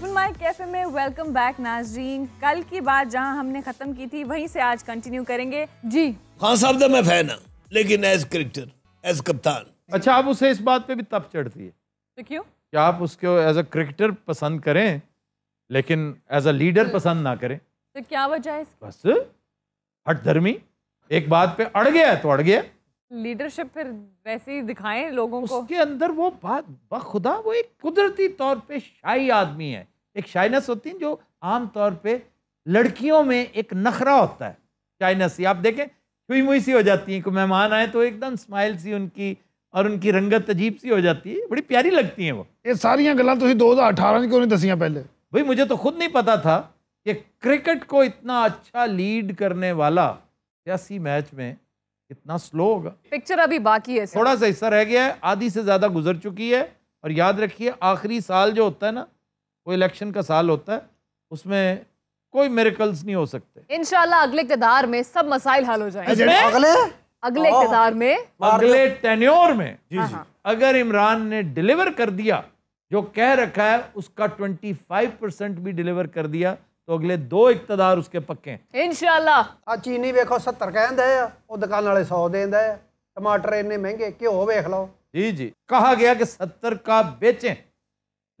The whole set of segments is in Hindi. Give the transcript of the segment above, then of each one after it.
ओपन माइक कैफे में वेलकम बैक नाजरीन कल की बात जहां हमने खत्म की थी वहीं से आज कंटिन्यू करेंगे जी खान साहब तो मैं फैन हूं लेकिन एज क्रिकेटर एज कप्तान अच्छा आप उसे इस बात पे भी तप चढ़ती है तो क्यों क्या आप उसको एज अ क्रिकेटर पसंद करें लेकिन एज अ लीडर पसंद ना करें तो क्या वजह है बस हट धर्मी एक बात पे अड़ गया है तो अड़ गया लीडरशिप फिर वैसे ही दिखाएं लोगों उसके को उसके अंदर वो बात बखुदा वो एक कुदरती तौर पे शाही आदमी है एक शाइनस होती है जो आम तौर पे लड़कियों में एक नखरा होता है शाइनस आप देखें छुई मुई सी हो जाती है कोई मेहमान आए तो एकदम स्माइल सी उनकी और उनकी रंगत अजीब सी हो जाती है बड़ी प्यारी लगती हैं वो ये सारियाँ गलत तो दो हज़ार अठारह क्यों नहीं दसियाँ पहले भाई मुझे तो खुद नहीं पता था कि क्रिकेट को इतना अच्छा लीड करने वाला सियासी मैच में कितना स्लो होगा पिक्चर अभी बाकी है थोड़ा सा हिस्सा रह गया है आधी से ज़्यादा गुजर चुकी है और याद रखिए आखिरी साल जो होता है ना वो इलेक्शन का साल होता है उसमें कोई मेरिकल्स नहीं हो सकते इनशाला अगले इकतदार में सब मसाइल हल हो जाएंगे अगले अगले इकतदार में अगले टेन्योर में जी जी। हाँ, हाँ। अगर इमरान ने डिलीवर कर दिया जो कह रखा है उसका फाइव परसेंट भी डिलीवर कर दिया तो अगले दो इकतदार उसके पक्के इनशाला ਆ ਚੀਨੀ ਵੇਖੋ 70 ਕਹਿੰਦਾ ਆ ਉਹ ਦੁਕਾਨ ਵਾਲੇ 100 ਦਿੰਦਾ ਆ ਟਮਾਟਰ ਇੰਨੇ ਮਹਿੰਗੇ ਘਿਓ ਵੇਖ जी जी कहा गया कि सत्तर का बेचें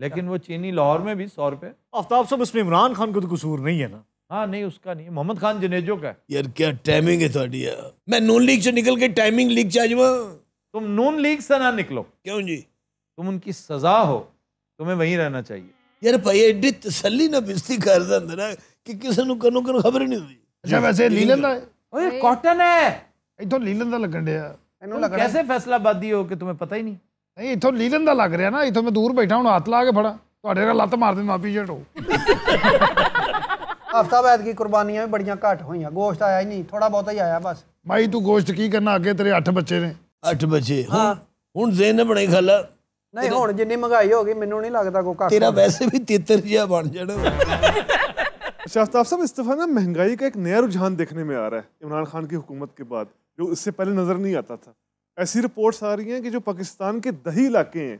लेकिन वो चीनी लाहौर में भी सौ रुपए आफ्ताब साहब इसमें इमरान खान को तो कसूर नहीं है ना हाँ नहीं उसका नहीं मोहम्मद खान जनेजो का यार क्या टाइमिंग है थोड़ी यार मैं नून लीग से निकल के टाइमिंग लीग चाह तुम नून लीग से ना निकलो क्यों जी तुम उनकी सजा हो तुम्हें वहीं रहना चाहिए ਯਾਰ ਭਾਈ ਐਡੀ ਤਸੱਲੀ ਨਾ ਬਿਸਤੀ ਕਰਦਾ ਹੁੰਦਾ ਨਾ ਕਿ ਕਿਸੇ ਨੂੰ ਕਨੂ ਕਨ ਖਬਰ ਨਹੀਂ ਹੁੰਦੀ ਅੱਛਾ ਵੈਸੇ ਲੀਲਨ ਦਾ ਓਏ ਕਾਟਨ ਹੈ ਇਥੋਂ ਲੀਲਨ ਦਾ ਲੱਗਣ ਡਿਆ ਇਹਨੂੰ ਲੱਗਣਾ ਕਿਵੇਂ ਫੈਸਲਾਬਾਦੀ ਹੋ ਕੇ ਤੁਹਾਨੂੰ ਪਤਾ ਹੀ ਨਹੀਂ ਨਹੀਂ ਇਥੋਂ ਲੀਲਨ ਦਾ ਲੱਗ ਰਿਹਾ ਨਾ ਇਥੋਂ ਮੈਂ ਦੂਰ ਬੈਠਾ ਹੁਣ ਹੱਥ ਲਾ ਕੇ ਫੜਾ ਤੁਹਾਡੇ ਨਾਲ ਲੱਤ ਮਾਰ ਦੇ ਮਾਪੀ ਜਟੋ ਹਫਤਾ ਬਾਅਦ ਕੀ ਕੁਰਬਾਨੀਆਂ ਵੀ ਬੜੀਆਂ ਘਟ ਹੋਈਆਂ ਗੋਸ਼ਤ ਆਇਆ ਹੀ ਨਹੀਂ ਥੋੜਾ ਬਹੁਤਾ ਹੀ ਆਇਆ ਬਸ ਮਾਈ ਤੂੰ ਗੋਸ਼ਤ ਕੀ ਕਰਨਾ ਅੱਗੇ ਤੇਰੇ 8 ਬੱਚੇ ਨੇ 8 ਬੱਚੇ ਹਾਂ ਹੁਣ ਜ਼ੇਨ ਨੇ ਖਾਲਾ ਨਹੀਂ ਹੁਣ ਜਿੰਨੀ ਮਹਿੰਗਾਈ ਹੋ ਗਈ ਮੈਨੂੰ ਨਹੀਂ ਲੱਗਦਾ ਕੋ ਕੱਖ ਤੇਰਾ ਵੈਸੇ ਵੀ ਤੇਤਰ ਜਿਹਾ ਬਣ ਜਾਣਾ शाहताब साहब इस दफ़ा ना महंगाई का एक नया रुझान देखने में आ रहा है इमरान खान की हुकूमत के बाद जो इससे पहले नज़र नहीं आता था ऐसी रिपोर्ट्स आ रही हैं कि जो पाकिस्तान के दही इलाके हैं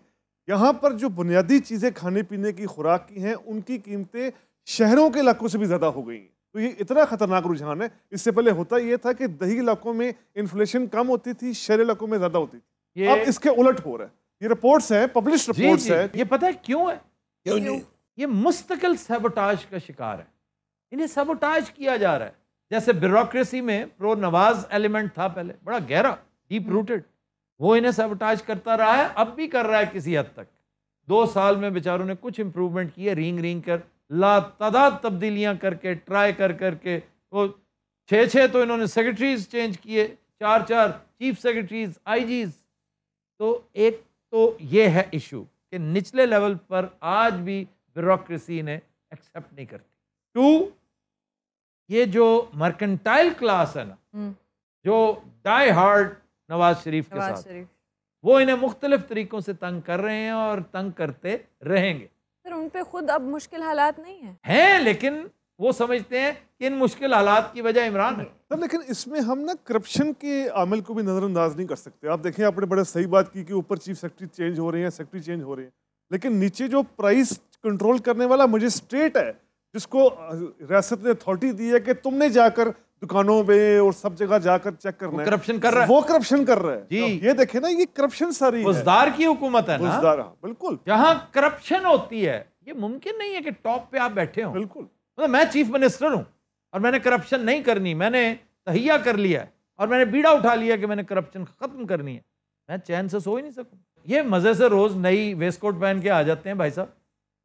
यहाँ पर जो बुनियादी चीज़ें खाने पीने की खुराक की हैं उनकी कीमतें शहरों के इलाकों से भी ज़्यादा हो गई हैं तो ये इतना ख़तरनाक रुझान है इससे पहले होता ये था कि दही इलाकों में इन्फ्लेशन कम होती थी शहरी इलाकों में ज़्यादा होती थी अब इसके उलट हो रहा है ये रिपोर्ट्स हैं पब्लिश रिपोर्ट्स हैं ये पता है क्यों है क्यों नहीं ये मुस्तकिल सेबोटाज का शिकार है इन्हें सेबोटाज किया जा रहा है जैसे ब्यूरोक्रेसी में प्रो नवाज एलिमेंट था पहले बड़ा गहरा डीप रूटेड हम्म। वो इन्हें सेबोटाज करता रहा है अब भी कर रहा है किसी हद तक दो साल में बेचारों ने कुछ इंप्रूवमेंट किया रिंग रिंग कर ला तादाद तब्दीलियाँ करके ट्राई कर करके वो छः छः तो इन्होंने सेक्रेटरीज चेंज किए चार चार चीफ सेक्रेटरीज आईजीज तो एक तो ये है इशू कि निचले लेवल पर आज भी ब्यूरोक्रेसी ने एक्सेप्ट नहीं करती टू ये जो मर्केंटाइल क्लास है ना हम्म। जो डाई हार्ड नवाज शरीफ के साथ शरीफ। वो इन्हें मुख्तलिफ तरीक़ों से तंग कर रहे हैं और तंग करते रहेंगे सर उन पे खुद अब मुश्किल हालात नहीं है हैं लेकिन वो समझते हैं कि इन मुश्किल हालात की वजह इमरान है सर लेकिन इसमें हम ना करप्शन के आमिल को भी नज़रअंदाज नहीं कर सकते आप देखें आपने बड़ा सही बात की कि ऊपर चीफ सेक्रेटरी चेंज हो रहे हैं सेक्रेटरी चेंज हो रहे हैं लेकिन नीचे जो प्राइस कंट्रोल करने वाला मजिस्ट्रेट है जिसको रियासत ने अथॉरिटी दी है कि तुमने जाकर दुकानों पे और सब जगह जाकर चेक करना करप्शन कर रहा है वो करप्शन कर रहा है जी तो ये देखे ना ये करप्शन सारी है। की हुकूमत है ना हाँ, बिल्कुल जहाँ करप्शन होती है ये मुमकिन नहीं है कि टॉप पे आप बैठे हो बिल्कुल मतलब मैं चीफ मिनिस्टर हूँ और मैंने करप्शन नहीं करनी मैंने तहिया कर लिया है और मैंने बीड़ा उठा लिया कि मैंने करप्शन खत्म करनी है मैं चैन से सो ही नहीं सकूँ ये मज़े से रोज़ नई कोट पहन के आ जाते हैं भाई साहब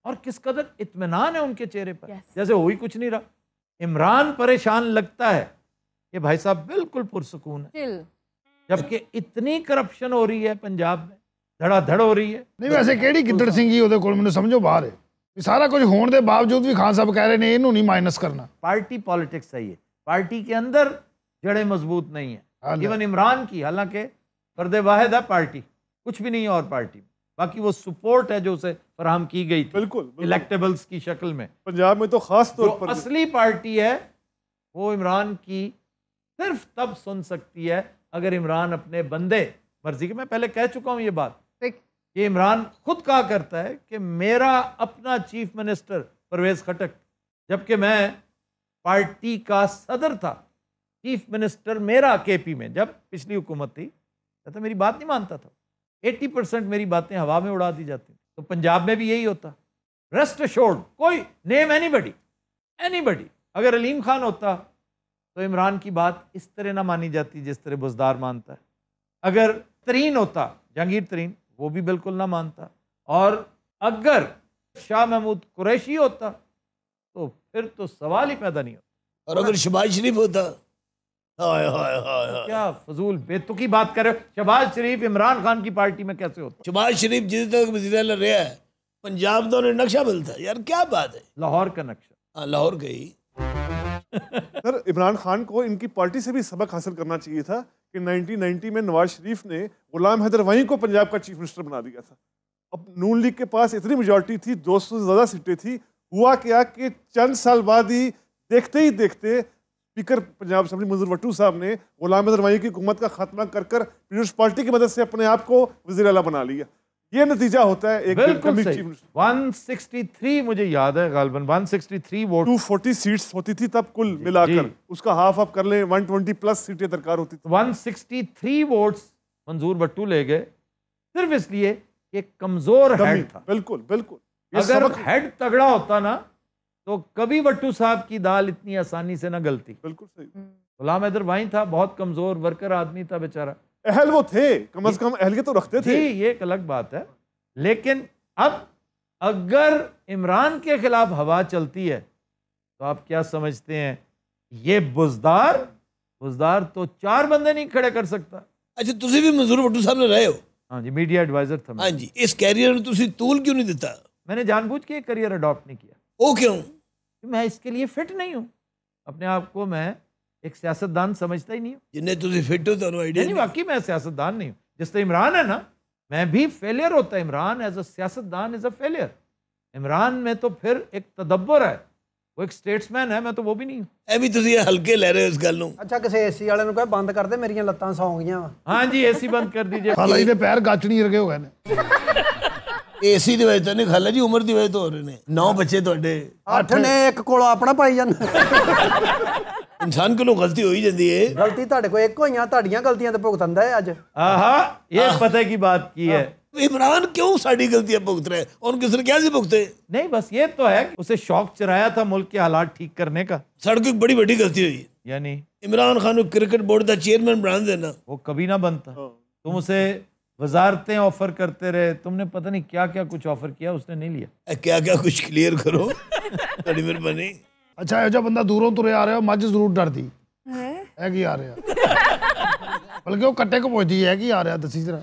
और किस कदर इतमान है उनके चेहरे पर yes. जैसे हो ही कुछ नहीं रहा इमरान परेशान लगता है कि भाई साहब बिल्कुल पुरसकून है जबकि इतनी करप्शन हो रही है पंजाब में धड़ाधड़ हो रही है नहीं वैसे केड़ी गिद्दड़ सिंह जी ओदे कोल ਮੈਨੂੰ समझो बाहर है सारा कुछ होने के बावजूद भी खान साहब कह रहे हैं ਇਹਨੂੰ नहीं माइनस करना पार्टी पॉलिटिक्स है ये पार्टी के अंदर जड़े मजबूत नहीं है इवन इमरान की हालांकि पर्दे वाहिद है पार्टी कुछ भी नहीं है और पार्टी बाकी वो सपोर्ट है जो उसे फराहम की गई थी बिल्कुल इलेक्टेबल्स की शक्ल में पंजाब में तो खास तौर पर असली पार्टी है वो इमरान की सिर्फ तब सुन सकती है अगर इमरान अपने बंदे मर्जी के मैं पहले कह चुका हूँ ये बात ये इमरान खुद कहा करता है कि मेरा अपना चीफ मिनिस्टर परवेज खटक जबकि मैं पार्टी का सदर था चीफ मिनिस्टर मेरा केपी में जब पिछली हुकूमत थी कहता तो मेरी बात नहीं मानता था 80 परसेंट मेरी बातें हवा में उड़ा दी जाती तो पंजाब में भी यही होता रेस्ट शोर्ड कोई name anybody anybody अगर अलीम खान होता तो इमरान की बात इस तरह ना मानी जाती जिस तरह बुजदार मानता है अगर तरीन होता जहांगीर तरीन वो भी बिल्कुल ना मानता और अगर शाह महमूद कुरैशी होता तो फिर तो सवाल ही पैदा नहीं होता और अगर शबाज शरीफ होता क्या फजूल बेतुकी बात कर रहे हो शबाज शरीफ इमरान खान की पार्टी में कैसे होता शबाज शरीफ जिस तक वजीर रहा है पंजाब का उन्हें नक्शा मिलता है यार क्या बात है लाहौर का नक्शा हाँ लाहौर गई सर इमरान खान को इनकी पार्टी से भी सबक हासिल करना चाहिए था कि 1990 में नवाज शरीफ ने गुलाम हैदर वहीं को पंजाब का चीफ मिनिस्टर बना दिया था अब नून लीग के पास इतनी मेजोरिटी थी 200 से ज़्यादा सीटें थी हुआ क्या कि चंद साल बाद ही देखते ही देखते स्पीकर पंजाब असम्बली मंजूर वटू साहब ने गुलाम हैदर वहीं की हुकूमत का खात्मा कर कर पीपल्स पार्टी की मदद से अपने आप को वजीर अला बना लिया ये नतीजा होता है एक बिल्कुल सही 163 मुझे याद है गालबन 163 वोट 240 सीट्स होती थी तब कुल मिलाकर उसका हाफ आप कर ले 120 प्लस सीटें दरकार होती थी 163 वोट्स मंजूर बट्टू ले गए सिर्फ इसलिए कि कमजोर हेड था बिल्कुल बिल्कुल अगर हेड तगड़ा होता ना तो कभी बट्टू साहब की दाल इतनी आसानी से ना गलती बिल्कुल सही हम्म। गुलाम हैदर भाई था बहुत कमजोर वर्कर आदमी था बेचारा अहल वो थे कम अज कम अहल के तो रखते थे ये एक अलग बात है लेकिन अब अगर इमरान के खिलाफ हवा चलती है तो आप क्या समझते हैं ये बुजदार बुजदार तो चार बंदे नहीं खड़े कर सकता अच्छा तुम भी मंजूर भट्टू साहब ने रहे हो हाँ जी मीडिया एडवाइजर था हाँ जी इस कैरियर में तुम तूल क्यों नहीं देता मैंने जानबूझ के करियर अडॉप्ट नहीं किया वो क्यों मैं इसके लिए फिट नहीं हूँ अपने आप को मैं एक सियासतदान समझता ही नहीं हूँ जिन्हें तुझे फिट हो तो नहीं वाकई मैं सियासतदान नहीं हूँ जिस तरह इमरान है ना मैं भी फेलियर होता है इमरान एज अ सियासतदान एज अ फेलियर इमरान में तो फिर एक तदब्बर है वो एक स्टेट्समैन है मैं तो वो भी नहीं हूँ अभी तुझे हल्के ले रहे हो इस गल अच्छा किसी ए सी वाले को बंद कर दे मेरी लत्त सौ गई हाँ जी एसी बंद कर दीजिए हालांकि पैर गाचनी रखे हो गए एसी की वजह तो नहीं खाला जी उम्र की वजह तो हो रहे हैं नौ बच्चे अठ ने एक को अपना पाई जाना इंसान को गलती हो ही जाती है गलती को एक ही गलतियां ਤੁਹਾਡੀਆਂ ਗਲਤੀਆਂ ਤੇ ਭੁਗਤੰਦਾ ਹੈ ਅੱਜ ਆਹਾ ਇਹ ਪਤਾ ਕੀ ਬਾਤ ਕੀ ਹੈ इमरान क्यों साड़ी गलतियां भुगत रहे और किसने क्या से भुगते नहीं बस ये तो है उसे शौक चराया था मुल्क के हालात ठीक करने का सड़क एक बड़ी बड़ी गलती हुई यानी इमरान खान को क्रिकेट बोर्ड का चेयरमैन बना देना वो कभी ना बनता हाँ। तुम उसे वजारतें ऑफर करते रहे तुमने पता नहीं क्या क्या कुछ ऑफर किया उसने नहीं लिया क्या क्या कुछ क्लियर करो बड़ी मेहरबानी अच्छा यह बंद दूरों तुरे आ रहा मज जरूर डर दी है कि आ रहा बल्कि कट्टे को पहुंचती है कि आ रहा दसी तरह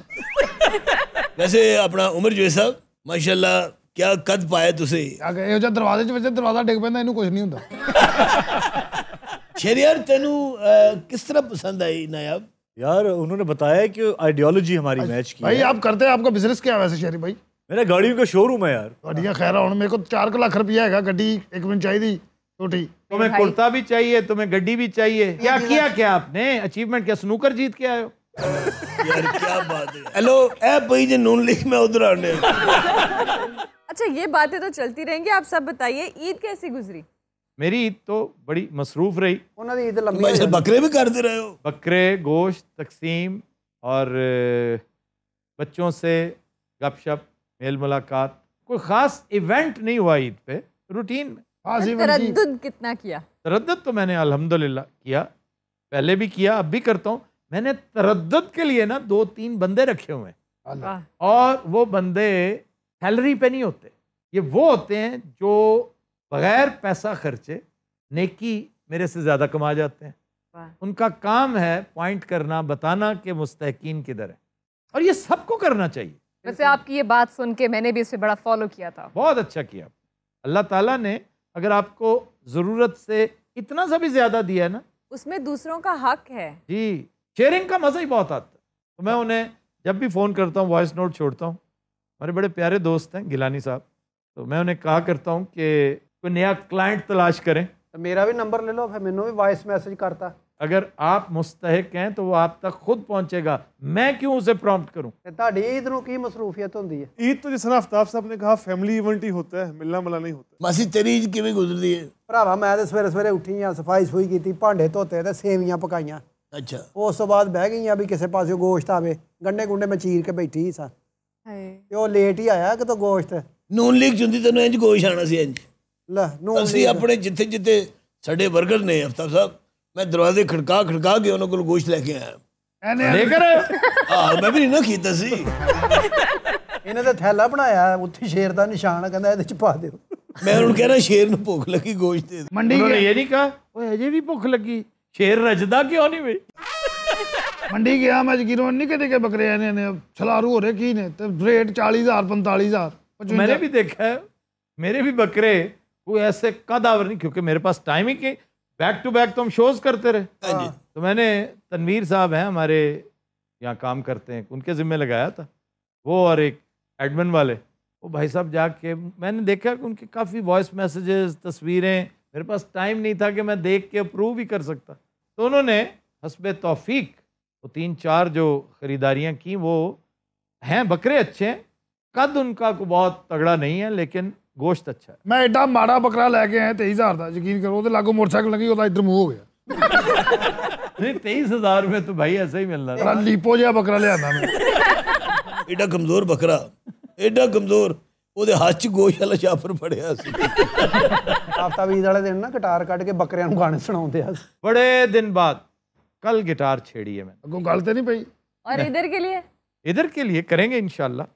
वैसे अपना उमर जवेद साहब माशाला क्या कद पाए तुम दरवाजे दरवाजा डिग पा इन कुछ नहीं होंगे शेर यार तेन किस तरह पसंद आई नायाब यार उन्होंने बताया कि आइडियोलॉजी हमारी मैच की भाई आप करते हैं आपका बिजनेस क्या वैसे शेरी भाई मेरा गाड़ियों का शोरूम है यार गाड़ियाँ खैर हूँ मेरे को चार लाख रुपया है गड्डी एक मिनट चाहिए तो तुम्हें कुर्ता भी चाहिए तुम्हें गड्डी भी चाहिए हाँ क्या किया हाँ क्या आपने अचीवमेंट क्या स्नूकर जीत के आयो यार क्या बात है हेलो ए भाई जे नून लीग में उधर आने अच्छा ये बातें तो चलती रहेंगी आप सब बताइए ईद कैसी गुजरी मेरी ईद तो बड़ी मसरूफ रही उन्होंने ईद लंबी बकरे भी करते रहे हो बकरे गोश्त तकसीम और बच्चों से गपशप मेल मुलाकात कोई ख़ास इवेंट नहीं हुआ ईद पे रूटीन में कितना किया तरद तो मैंने ला किया पहले भी किया अब भी करता हूँ मैंने तरद के लिए ना दो तीन बंदे रखे हुए हैं और वो बंदे सैलरी पे नहीं होते ये वो होते हैं जो बगैर पैसा खर्चे नेकी मेरे से ज़्यादा कमा जाते हैं उनका काम है पॉइंट करना बताना कि मुस्तकिन किधर है और ये सबको करना चाहिए वैसे आपकी ये बात सुन के मैंने भी इसे बड़ा फॉलो किया था बहुत अच्छा किया अल्लाह तला ने अगर आपको ज़रूरत से इतना सा भी ज़्यादा दिया है ना उसमें दूसरों का हक है जी शेयरिंग का मज़ा ही बहुत आता है तो मैं उन्हें जब भी फ़ोन करता हूँ वॉइस नोट छोड़ता हूँ हमारे बड़े प्यारे दोस्त हैं गिलानी साहब तो मैं उन्हें कहा करता हूँ कि कोई नया क्लाइंट तलाश करें तो मेरा भी नंबर ले लो फिर मैंने भी वॉइस मैसेज करता अगर आप मुस्तक हैं तो वो आप तक खुद पहुंचेगा मैं क्यों उसे प्रॉम्प्ट करूं ईद की मसरूफियत होती है ईद तो जिस आफ्ताब साहब ने कहा फैमिली इवेंट ही होता है मिलना मिला नहीं होता मसी तेरी ईद किमें गुजरती है भरावा मैं तो सवेरे सवेरे उठी हाँ सफाई सफुई की भांडे धोते तो सेवियां पकाइया अच्छा उस तो बाद बह गई भी किसी पास गोश्त आवे गंढे गुंडे में चीर के बैठी ही सो लेट ही आया कि तो गोश्त नून लीक चुनती तेन इंज गोश आना सी इंज अपने जिथे जिथे साढ़े वर्गर ने आफ्ताब साहब मैं दरवाजे खड़का खड़का के उन्होंने को गोश्त लेके आया हाँ, तो छलारू हो रहे रेट चाली हजार पंताली हजार मैंने भी देखा है मेरे भी बकरे ऐसे कदावर नहीं क्योंकि मेरे पास टाइम ही बैक टू बैक तो हम शोज करते रहे हाँ तो मैंने तनवीर साहब हैं हमारे यहाँ काम करते हैं उनके ज़िम्मे लगाया था वो और एक एडमिन वाले वो भाई साहब जाके मैंने देखा कि उनके काफ़ी वॉइस मैसेजेस तस्वीरें मेरे पास टाइम नहीं था कि मैं देख के अप्रूव ही कर सकता तो उन्होंने हसब तौफीक वो तीन चार जो ख़रीदारियाँ की वो हैं बकरे अच्छे हैं कद उनका को बहुत तगड़ा नहीं है लेकिन ਗੋਸ਼ਤ ਅੱਛਾ ਮੈਂ ਐਡਾ ਮਾੜਾ ਬੱਕਰਾ ਲੈ ਕੇ ਆਇਆ 23000 ਦਾ ਯਕੀਨ ਕਰੋ ਉਹਦੇ ਲਾਗੋਂ ਮੋਟਰਸਾਈਕਲ ਲੰਗੀ ਉਹਦਾ ਇਧਰ ਮੂੰਹ ਹੋ ਗਿਆ नहीं तेईस हजार में तो भाई ऐसा ही मिलना था लीपो जहा बकरा लिया मैं एडा कमजोर बकरा एडा कमजोर ਉਹਦੇ ਹੱਥ 'ਚ ਗੋਸ਼ ਵਾਲਾ ਸ਼ਾਫਰ ਫੜਿਆ ਸੀ ਆਫਤਾਬ ਈਦ ਵਾਲੇ ਦਿਨ ਨਾ ਗਿਟਾਰ ਕੱਢ ਕੇ ਬੱਕਰਿਆਂ ਨੂੰ ਗਾਣੇ ਸੁਣਾਉਂਦੇ ਆ ਬੜੇ ਦਿਨ ਬਾਅਦ ਕੱਲ ਗਿਟਾਰ ਛੇੜੀ ਹੈ ਮੈਂ ਅੱਗੋਂ ਗੱਲ ਤੇ ਨਹੀਂ ਪਈ ਔਰ ਇਧਰ ਕੇ ਲਈ ਇਧਰ ਕੇ ਲਈ ਕਰਾਂਗੇ ਇਨਸ਼ਾਅੱਲਾ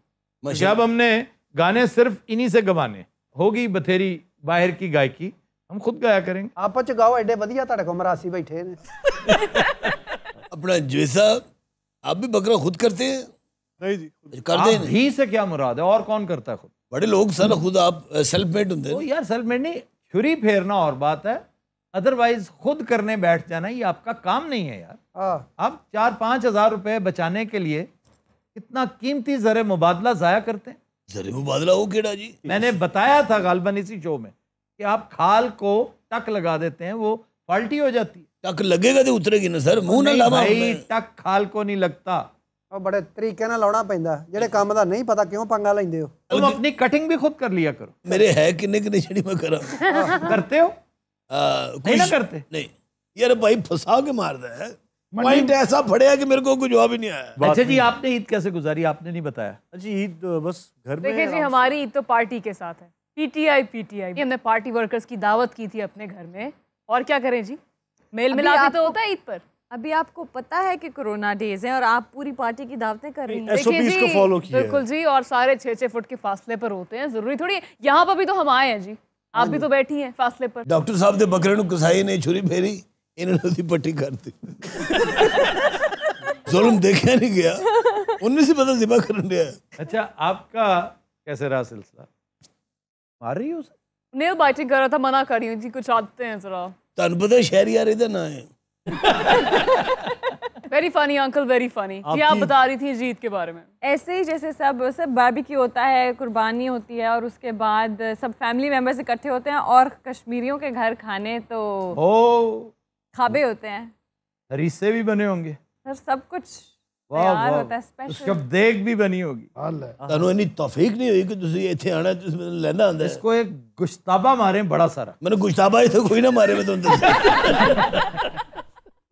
ਮਸ਼ਾਬ ਹਮਨੇ गाने सिर्फ इन्हीं से गवाने होगी बथेरी बाहर की गायकी हम खुद गाया करेंगे आप गाओ एडे ਐਡੇ ਵਧੀਆ अपना जैसा आप भी बकरा खुद करते हैं नहीं जी करते आप ही से क्या मुराद है और कौन करता है खुद बड़े लोग सर खुद आप सेल्फ मेड होते हैं यार सेल्फ मेड नहीं छुरी फेरना और बात है अदरवाइज खुद करने बैठ जाना ये आपका काम नहीं है यार हाँ। आप चार पाँच हजार रुपए बचाने के लिए इतना कीमती जर मुबादला ज़ाया करते हैं जरे में हो केड़ा जी मैंने बताया था गालबन इसी शो में कि आप खाल को टक लगा देते हैं वो फॉल्टी हो जाती है टक लगेगा तो उतरेगी ना सर मुंह ना लावा भाई टक खाल को नहीं लगता और बड़े तरीके ना लौड़ा पैंदा जेड़े काम दा नहीं पता क्यों पंगा लेंदे हो तुम अपनी कटिंग भी खुद कर लिया करो मेरे है किन्ने किन्ने छड़ी में करा हाँ, करते हो आ, हाँ, नहीं ना करते नहीं यार भाई फसा के मार है पॉइंट ऐसा फड़े है कि मेरे को कुछ जवाब ही नहीं आया अच्छा जी आपने ईद कैसे गुजारी आपने नहीं बताया अच्छा ईद तो बस घर में देखिए जी हमारी ईद तो पार्टी के साथ है पीटीआई पीटीआई हमने पार्टी वर्कर्स की दावत की थी अपने घर में और क्या करें जी मेल मिलाप तो होता है ईद पर अभी आपको पता है कि कोरोना डेज है और आप पूरी पार्टी की दावतें कर रही हैं देखिए जी बिल्कुल जी और सारे छः छः फुट के फासले पर होते हैं जरूरी थोड़ी यहाँ पर भी तो हम आए हैं जी आप भी हाँ तो बैठी हैं फासले पर डॉक्टर साहब ने बकरे नु कसाई नहीं छुरी फेरी इन्होंने दिपट्टी कर दी जुल्म देखा नहीं गया उनमें से पता जिबा कर दिया अच्छा आपका कैसे रहा सिलसिला मार रही हो नेल बाइटिंग कर रहा था मना कर रही हूँ जी कुछ आते हैं जरा तन पता शहरी आ रही थे ना very funny uncle very funny जी आप बता रही थी जीत के बारे में ऐसे ही जैसे सब सब बारबेक्यू होता है कुर्बानी होती है और उसके बाद सब फैमिली मेंबर्स इकट्ठे होते हैं और कश्मीरियों के घर खाने तो ओ खाबे होते हैं रीसे भी बने होंगे सर सब कुछ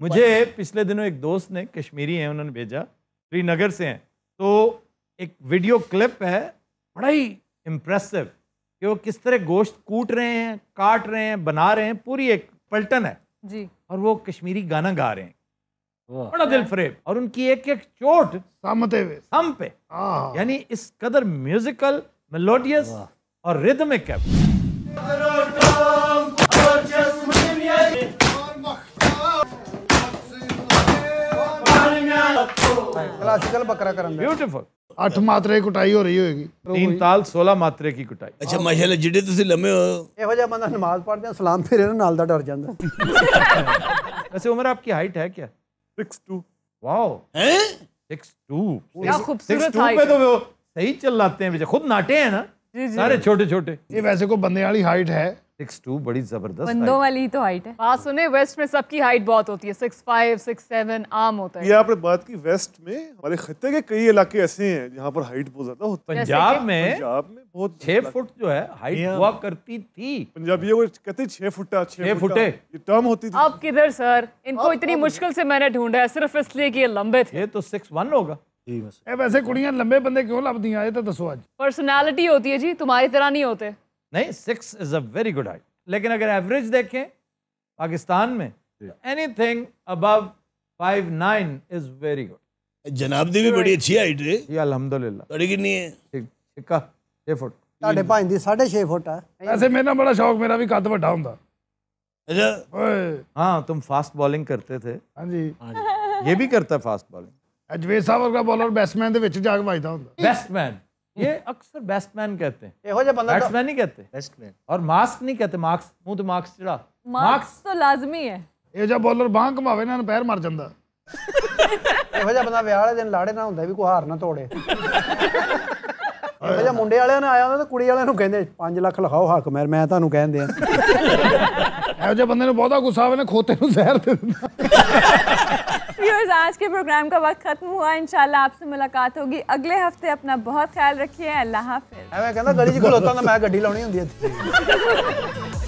मुझे पिछले दिनों एक दोस्त ने कश्मीरी है उन्होंने भेजा श्रीनगर से हैं तो एक वीडियो क्लिप है बड़ा ही इम्प्रेसिव कि वो किस तरह गोश्त कूट रहे हैं काट रहे हैं बना रहे हैं पूरी एक पलटन है जी और वो कश्मीरी गाना गा रहे हैं बड़ा दिल फरेब और उनकी एक एक चोट सामते हुए सम पे यानी इस कदर म्यूजिकल मेलोडियस और रिदमिक है Oh क्लासिकल बकरा करम ਬਿਊਟੀਫੁਲ ਅੱਠ ਮਾਤਰੇ ਕੁਟਾਈ हो रही होगी तीन ताल 16 ਮਾਤਰੇ ਕੀ ਕੁਟਾਈ ਅੱਛਾ ਮਾਸ਼ਾਅੱਲਾ ਜਿਹੜੇ ਤੁਸੀਂ ਲੰਮੇ ਹੋ ਇਹੋ ਜਿਹਾ ਬੰਦਾ ਨਮਾਜ਼ ਪੜ੍ਹਦੇ सलाम ਸਲਾਮ ना नाल दा डर जांदा वैसे उमर आपकी हाइट है क्या 6'2 वाओ हैं 6'2 क्या खूबसूरत हाइट पे तो वो सही चल लाते हैं बेचारे खुद नाटे हैं ना जी जी सारे छोटे छोटे ये वैसे को बंदे वाली हाइट है सिक्स टू बड़ी जबरदस्त बंदों वाली तो हाइट है हाँ सुने वेस्ट में सबकी हाइट बहुत होती है सिक्स फाइव सिक्स सेवन आम होता है ये आपने बात की वेस्ट में हमारे खत्ते के कई इलाके ऐसे हैं जहाँ पर हाइट बहुत ज्यादा होती है पंजाब में पंजाब में बहुत छह फुट जो है हाइट हुआ करती थी पंजाबियों को कहते छह फुट छह फुटे ये टर्म होती थी आप किधर सर इनको इतनी तो- मुश्किल से मैंने ढूंढा है सिर्फ इसलिए कि ये लंबे थे तो सिक्स वन होगा ए वैसे कुड़ियां लंबे बंदे क्यों लभदियाँ ये तो दसो आज पर्सनालिटी होती है जी तुम्हारी तरह नहीं होते नहीं six is a very good height लेकिन अगर एवरेज देखें पाकिस्तान में anything above five nine is very good जनाब दी भी बड़ी अच्छी हाइट है अलहमदुल्ला बड़ी कि नहीं है ठीक छः फुट साढ़े पाँच दी साढ़े छः फुट है ऐसे मेरा बड़ा शौक मेरा भी कद बड़ा होंगे अच्छा। हाँ तुम फास्ट बॉलिंग करते थे हाँ, हाँ जी ये भी करता फास्ट बॉलिंग अजवेद साहब वर्गा बॉलर बैट्समैन ਦੇ ਵਿੱਚ ਜਾ ਕੇ ਵੱਜਦਾ ਹੁੰਦਾ ਬੈਸਟਮੈਨ ये अक्सर बैट्समैन कहते हैं हो जाए बैट्समैन ही कहते हैं बैट्समैन और मार्क्स नहीं कहते मार्क्स मुंह तो मार्क्स चढ़ा मार्क्स तो लाजमी है ਇਹ ਜਿਹਾ ਬੋਲਰ ਬਾਹ ਘਮਾਵੇ ਨਾ ਪੈਰ ਮਰ ਜਾਂਦਾ ਇਹੋ ਜਿਹਾ ਬੰਦਾ ਵਿਆਹ ਵਾਲੇ ਦਿਨ ਲਾੜੇ ਨਾ ਹੁੰਦਾ ਵੀ ਕੋਈ ਹਾਰ ਨਾ ਤੋੜੇ ਇਹੋ ਜਿਹਾ ਮੁੰਡੇ ਵਾਲਿਆਂ ਨੇ ਆਇਆ ਹੁੰਦਾ ਤਾਂ ਕੁੜੀ ਵਾਲਿਆਂ ਨੂੰ ਕਹਿੰਦੇ 5 ਲੱਖ ਲਖਾਓ ਹੱਕ ਮੈਂ ਮੈਂ ਤੁਹਾਨੂੰ ਕਹਿੰਦੇ ਆ ਇਹੋ ਜਿਹੇ ਬੰਦੇ ਨੂੰ ਬਹੁਤਾ ਗੁੱਸਾ ਆਵੇ ਨਾ ਖੋਤੇ ਨੂੰ ਜ਼ਹਿਰ ਦੇ ਦਿੰਦਾ आज के प्रोग्राम का वक्त खत्म हुआ इंशाल्लाह आपसे मुलाकात होगी अगले हफ्ते अपना बहुत ख्याल रखिए अल्लाह हाफिज मैं कहना गली जी को लोता ना मैं गड्डी लानी होती है